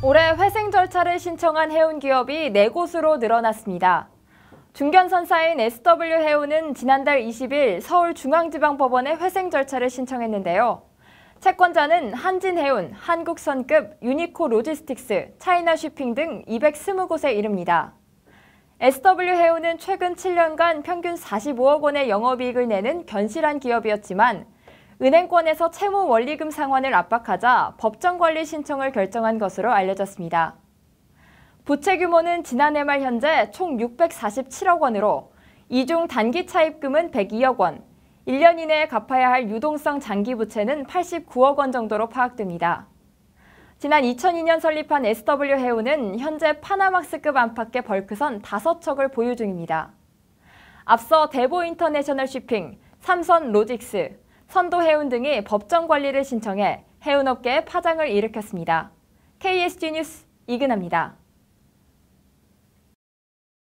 올해 회생 절차를 신청한 해운 기업이 4곳으로 늘어났습니다. 중견선사인 SW 해운은 지난달 20일 서울중앙지방법원에 회생 절차를 신청했는데요. 채권자는 한진해운, 한국선급, 유니코 로지스틱스, 차이나슈핑 등 220곳에 이릅니다. SW 해운은 최근 7년간 평균 45억 원의 영업이익을 내는 견실한 기업이었지만 은행권에서 채무 원리금 상환을 압박하자 법정 관리 신청을 결정한 것으로 알려졌습니다. 부채 규모는 지난해 말 현재 총 647억 원으로 이중 단기 차입금은 102억 원, 1년 이내에 갚아야 할 유동성 장기 부채는 89억 원 정도로 파악됩니다. 지난 2002년 설립한 SW 해운은 현재 파나막스급 안팎의 벌크선 5척을 보유 중입니다. 앞서 대보 인터내셔널 쇼핑, 삼선 로직스, 선도해운 등이 법정 관리를 신청해 해운업계에 파장을 일으켰습니다. KSG 뉴스 이근아니다